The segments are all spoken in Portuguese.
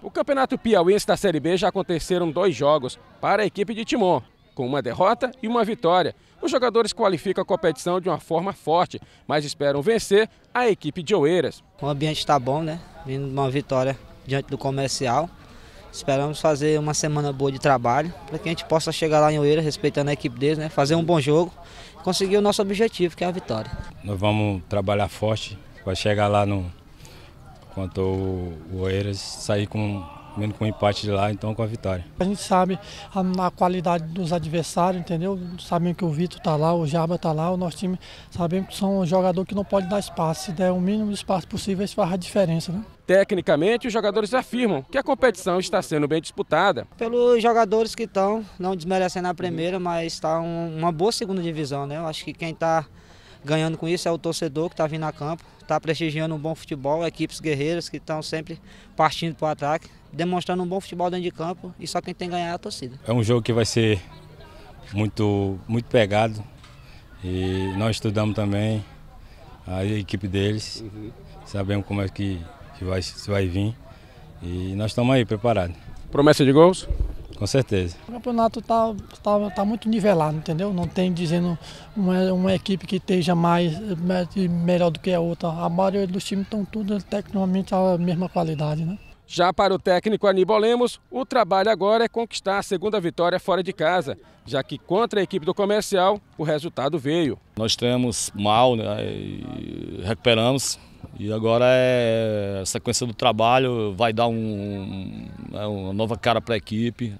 O Campeonato Piauiense da Série B já aconteceram dois jogos para a equipe de Timon, com uma derrota e uma vitória. Os jogadores qualificam a competição de uma forma forte, mas esperam vencer a equipe de Oeiras. O ambiente está bom, né? Vindo de uma vitória diante do comercial. Esperamos fazer uma semana boa de trabalho para que a gente possa chegar lá em Oeiras respeitando a equipe deles, né? fazer um bom jogo, e conseguir o nosso objetivo, que é a vitória. Nós vamos trabalhar forte para chegar lá no, contra o Oeiras, sair com menos com um empate de lá, então com a vitória. A gente sabe a, a qualidade dos adversários, entendeu? Sabemos que o Vitor está lá, o Jarba está lá, o nosso time sabemos que são um jogador que não pode dar espaço. Se der o mínimo de espaço possível, isso faz a diferença, né? Tecnicamente, os jogadores afirmam que a competição está sendo bem disputada. Pelos jogadores que estão, não desmerecendo a primeira, mas está um, uma boa segunda divisão, né? Eu acho que quem está ganhando com isso é o torcedor que está vindo a campo, está prestigiando um bom futebol, equipes guerreiras que estão sempre partindo para o ataque, demonstrando um bom futebol dentro de campo e só quem tem que ganhar é a torcida. É um jogo que vai ser muito, muito pegado e nós estudamos também a equipe deles, uhum. sabemos como é que, que vai, vai vir e nós estamos aí preparados. Promessa de gols? Com certeza. O campeonato está tá, tá muito nivelado, entendeu? Não tem dizendo uma, uma equipe que esteja mais eh, melhor do que a outra. A maioria dos times estão tudo tecnicamente a mesma qualidade, né? Já para o técnico Aníbal Lemos, o trabalho agora é conquistar a segunda vitória fora de casa, já que contra a equipe do comercial o resultado veio. Nós temos mal, né, recuperamos, e agora é a sequência do trabalho vai dar um, né, uma nova cara para a equipe,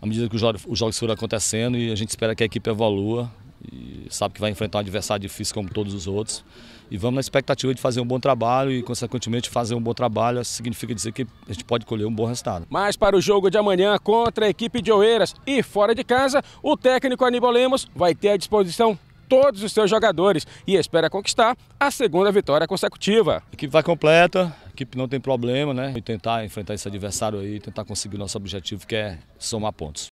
à medida que os jogos, os jogos foram acontecendo e a gente espera que a equipe evolua e sabe que vai enfrentar um adversário difícil como todos os outros. E vamos na expectativa de fazer um bom trabalho e, consequentemente, fazer um bom trabalho significa dizer que a gente pode colher um bom resultado. Mas para o jogo de amanhã contra a equipe de Oeiras e fora de casa, o técnico Aníbal Lemos vai ter à disposição todos os seus jogadores e espera conquistar a segunda vitória consecutiva. A equipe vai completa, a equipe não tem problema, né? E tentar enfrentar esse adversário aí, tentar conseguir o nosso objetivo que é somar pontos.